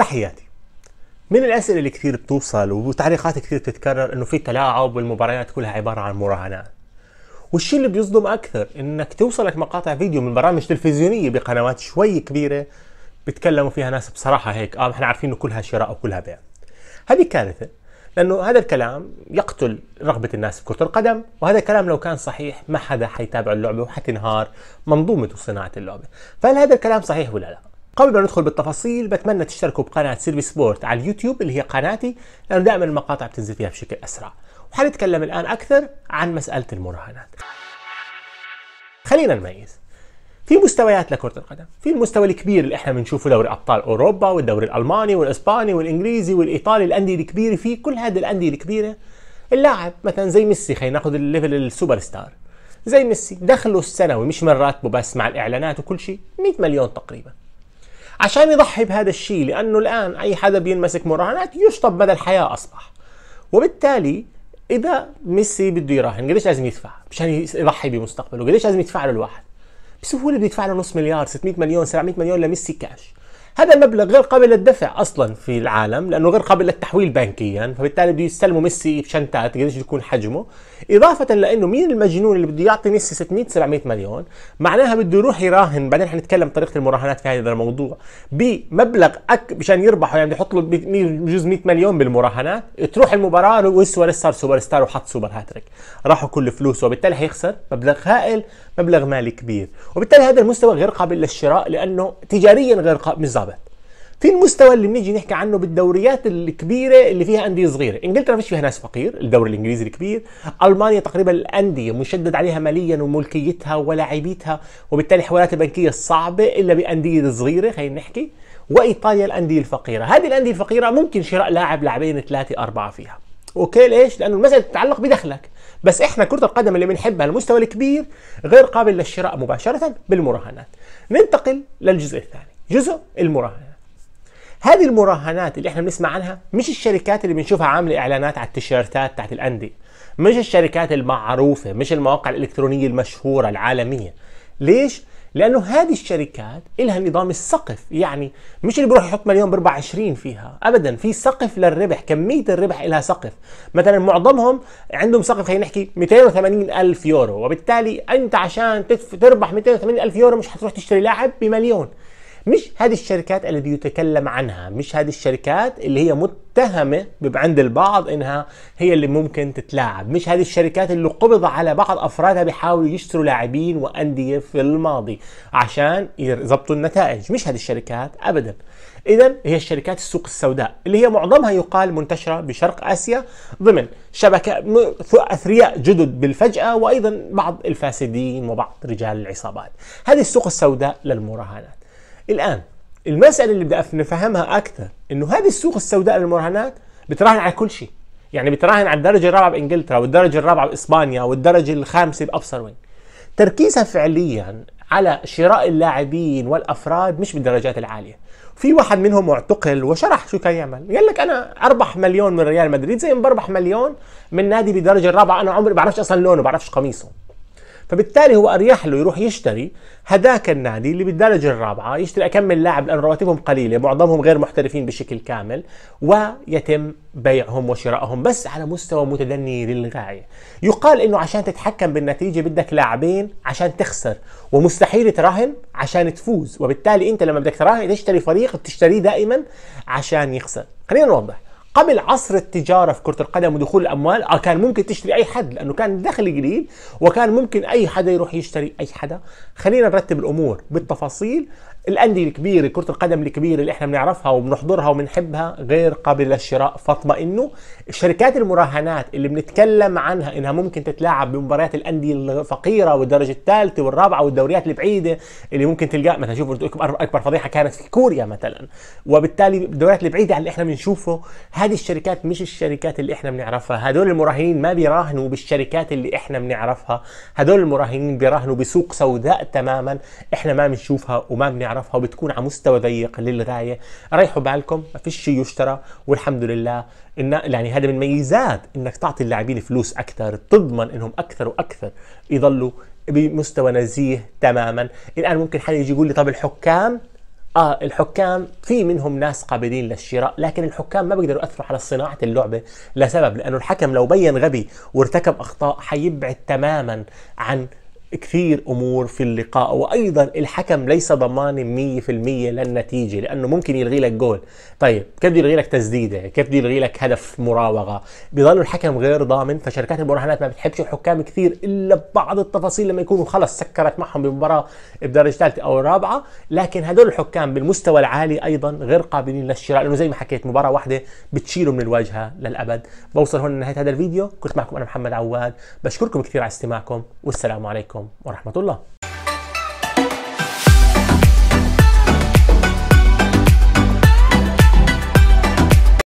تحياتي من الاسئله اللي كثير بتوصل وتعليقات كثير بتتكرر انه في تلاعب والمباريات كلها عباره عن مراهنات والشيء اللي بيصدم اكثر انك توصلك مقاطع فيديو من برامج تلفزيونيه بقنوات شوي كبيره بيتكلموا فيها ناس بصراحه هيك اه احنا عارفين انه كلها شراء وكلها بيع هذه كارثه لانه هذا الكلام يقتل رغبه الناس بكره القدم وهذا الكلام لو كان صحيح ما حدا حيتابع اللعبه وحتنهار منظومه وصناعه اللعبه فهل هذا الكلام صحيح ولا لا قبل ما ندخل بالتفاصيل بتمنى تشتركوا بقناة سيرفي سبورت على اليوتيوب اللي هي قناتي لأنه دائما المقاطع بتنزل فيها بشكل أسرع وحنتكلم الآن أكثر عن مسألة المراهنات خلينا نميز في مستويات لكرة القدم، في المستوى الكبير اللي احنا بنشوفه دوري ابطال اوروبا والدوري الالماني والاسباني والانجليزي والايطالي الانديه الكبيره في كل هذه الانديه الكبيره اللاعب مثلا زي ميسي خلينا ناخذ الليفل السوبر ستار زي ميسي دخله السنوي مش من راتبه بس مع الاعلانات وكل شيء 100 مليون تقريبا عشان يضحي بهذا الشيء لانه الان اي حدا بينمسك مراهنات يشطب مدى الحياه اصبح وبالتالي اذا ميسي بده يراهن قديش لازم يدفع مشان يضحي بمستقبله قديش لازم يدفع له الواحد بسهوله بيدفع له نص مليار 600 مليون 700 مليون لميسي كاش هذا المبلغ غير قابل للدفع اصلا في العالم لانه غير قابل للتحويل بنكيا فبالتالي بده يستلمه ميسي بشنتات قديش يكون حجمه اضافه لانه مين المجنون اللي بده يعطي ميسي 600 700 مليون معناها بده يروح يراهن بعدين حنتكلم طريقه المراهنات في هذا الموضوع بمبلغ أك... مشان يربحوا يعني بده يحط له بجوز 100 مليون بالمراهنات تروح المباراه ويسوى لسه سوبر ستار وحط سوبر هاتريك راحوا كل فلوسه وبالتالي حيخسر مبلغ هائل مبلغ مالي كبير وبالتالي هذا المستوى غير قابل للشراء لانه تجاريا غير قابل في المستوى اللي بنيجي نحكي عنه بالدوريات الكبيره اللي فيها انديه صغيره انجلترا ما فيش فيها ناس فقير الدوري الانجليزي الكبير المانيا تقريبا الانديه مشدد عليها ماليا وملكيتها ولاعبيتها وبالتالي حوالاتها البنكيه صعبه الا بانديه صغيره خلينا نحكي وايطاليا الانديه الفقيره هذه الانديه الفقيره ممكن شراء لاعب لاعبين ثلاثه اربعه فيها اوكي ليش لانه المساله تتعلق بدخلك بس احنا كره القدم اللي بنحبها المستوى الكبير غير قابل للشراء مباشره بالمراهنات ننتقل للجزء الثاني جزء المراهنات هذه المراهنات اللي احنا بنسمع عنها مش الشركات اللي بنشوفها عامله اعلانات على التيشيرتات بتاعت الانديه مش الشركات المعروفه مش المواقع الالكترونيه المشهوره العالميه ليش لانه هذه الشركات لها نظام السقف يعني مش اللي بيروح يحط مليون بربع 20 فيها ابدا في سقف للربح كميه الربح لها سقف مثلا معظمهم عندهم سقف خلينا نحكي 280 الف يورو وبالتالي انت عشان تربح 280 الف يورو مش حتروح تشتري لاعب بمليون مش هذه الشركات التي يتكلم عنها مش هذه الشركات اللي هي متهمة عند البعض انها هي اللي ممكن تتلاعب مش هذه الشركات اللي قبض على بعض افرادها بيحاولوا يشتروا لاعبين واندية في الماضي عشان يضبطوا النتائج مش هذه الشركات ابدا اذا هي الشركات السوق السوداء اللي هي معظمها يقال منتشرة بشرق اسيا ضمن شبكة اثرياء جدد بالفجأة وايضا بعض الفاسدين وبعض رجال العصابات هذه السوق السوداء للمراهنات الآن المسألة اللي بدي نفهمها أكثر إنه هذه السوق السوداء للمراهنات بتراهن على كل شيء يعني بتراهن على الدرجة الرابعة بإنجلترا والدرجة الرابعة بإسبانيا والدرجة الخامسة بأبصر وين تركيزها فعليا على شراء اللاعبين والافراد مش بالدرجات العاليه في واحد منهم معتقل وشرح شو كان يعمل قال لك انا اربح مليون من ريال مدريد زي ما بربح مليون من نادي بالدرجه الرابعه انا عمري بعرفش اصلا لونه بعرفش قميصه فبالتالي هو اريح له يروح يشتري هذاك النادي اللي بالدرجه الرابعه يشتري اكمل لاعب لان رواتبهم قليله معظمهم غير محترفين بشكل كامل ويتم بيعهم وشرائهم بس على مستوى متدني للغايه يقال انه عشان تتحكم بالنتيجه بدك لاعبين عشان تخسر ومستحيل تراهن عشان تفوز وبالتالي انت لما بدك تراهن تشتري فريق بتشتريه دائما عشان يخسر خلينا نوضح قبل عصر التجاره في كره القدم ودخول الاموال آه، كان ممكن تشتري اي حد لانه كان الدخل قليل وكان ممكن اي حدا يروح يشتري اي حدا خلينا نرتب الامور بالتفاصيل الانديه الكبيره كره القدم الكبيره اللي احنا بنعرفها وبنحضرها وبنحبها غير قابله للشراء فاطمئنوا الشركات المراهنات اللي بنتكلم عنها انها ممكن تتلاعب بمباريات الانديه الفقيره والدرجه الثالثه والرابعه والدوريات البعيده اللي ممكن تلقاها مثلا شوفوا اكبر فضيحه كانت في كوريا مثلا وبالتالي الدوريات البعيده اللي احنا بنشوفه هذه الشركات مش الشركات اللي احنا بنعرفها هذول المراهنين ما بيراهنوا بالشركات اللي احنا بنعرفها هذول المراهنين بيراهنوا بسوق سوداء تماما احنا ما بنشوفها وما بنعرفها وبتكون على مستوى ضيق للغايه ريحوا بالكم ما فيش شيء يشترى والحمد لله إن يعني هذا من ميزات انك تعطي اللاعبين فلوس اكثر تضمن انهم اكثر واكثر يضلوا بمستوى نزيه تماما الان ممكن حدا يجي يقول لي طب الحكام آه الحكام في منهم ناس قابلين للشراء لكن الحكام ما بيقدروا يأثروا على صناعة اللعبة لسبب لأنه الحكم لو بين غبي وارتكب أخطاء حيبعد تماما عن كثير امور في اللقاء وايضا الحكم ليس ضمان 100% للنتيجه لانه ممكن يلغي لك جول طيب كيف بده يلغي لك تسديده كيف بده يلغي لك هدف مراوغه بضل الحكم غير ضامن فشركات المراهنات ما بتحبش الحكام كثير الا ببعض التفاصيل لما يكونوا خلص سكرت معهم بمباراه بدرجه ثالثه او رابعه لكن هدول الحكام بالمستوى العالي ايضا غير قابلين للشراء لانه زي ما حكيت مباراه واحده بتشيله من الواجهه للابد بوصل هون لنهايه هذا الفيديو كنت معكم انا محمد عواد بشكركم كثير على استماعكم والسلام عليكم عليكم ورحمة الله